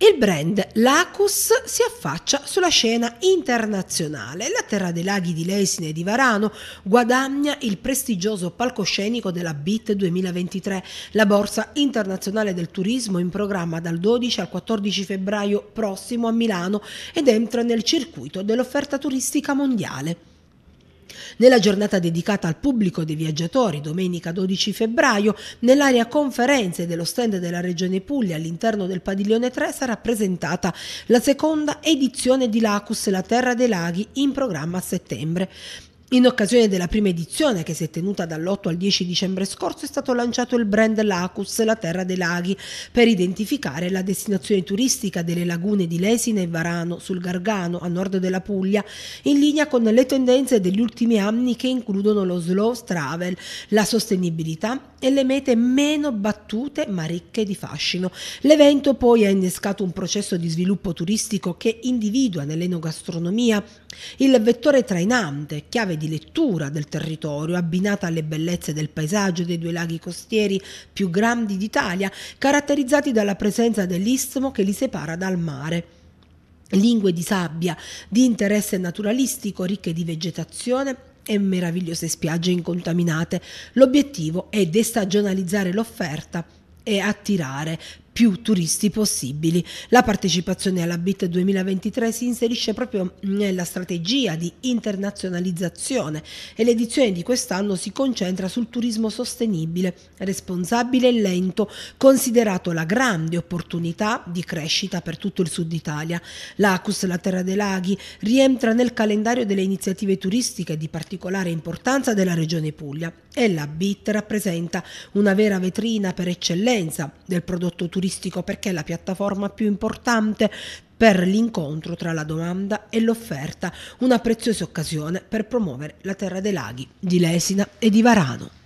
Il brand Lacus si affaccia sulla scena internazionale. La Terra dei Laghi di Lesine e di Varano guadagna il prestigioso palcoscenico della BIT 2023, la borsa internazionale del turismo in programma dal 12 al 14 febbraio prossimo a Milano ed entra nel circuito dell'offerta turistica mondiale. Nella giornata dedicata al pubblico dei viaggiatori, domenica 12 febbraio, nell'area conferenze dello stand della Regione Puglia all'interno del padiglione 3 sarà presentata la seconda edizione di Lacus La Terra dei Laghi in programma a settembre. In occasione della prima edizione, che si è tenuta dall'8 al 10 dicembre scorso, è stato lanciato il brand Lacus, la terra dei laghi, per identificare la destinazione turistica delle lagune di Lesina e Varano, sul Gargano, a nord della Puglia, in linea con le tendenze degli ultimi anni che includono lo slow travel, la sostenibilità e le mete meno battute ma ricche di fascino. L'evento poi ha innescato un processo di sviluppo turistico che individua nell'enogastronomia il vettore trainante, chiave di lettura del territorio, abbinata alle bellezze del paesaggio dei due laghi costieri più grandi d'Italia, caratterizzati dalla presenza dell'istmo che li separa dal mare. Lingue di sabbia, di interesse naturalistico, ricche di vegetazione e meravigliose spiagge incontaminate. L'obiettivo è destagionalizzare l'offerta e attirare più turisti possibili. La partecipazione alla BIT 2023 si inserisce proprio nella strategia di internazionalizzazione e l'edizione di quest'anno si concentra sul turismo sostenibile, responsabile e lento, considerato la grande opportunità di crescita per tutto il sud Italia. L'Acus, la terra dei laghi, rientra nel calendario delle iniziative turistiche di particolare importanza della regione Puglia e la BIT rappresenta una vera vetrina per eccellenza del prodotto turistico turistico perché è la piattaforma più importante per l'incontro tra la domanda e l'offerta, una preziosa occasione per promuovere la terra dei laghi di Lesina e di Varano.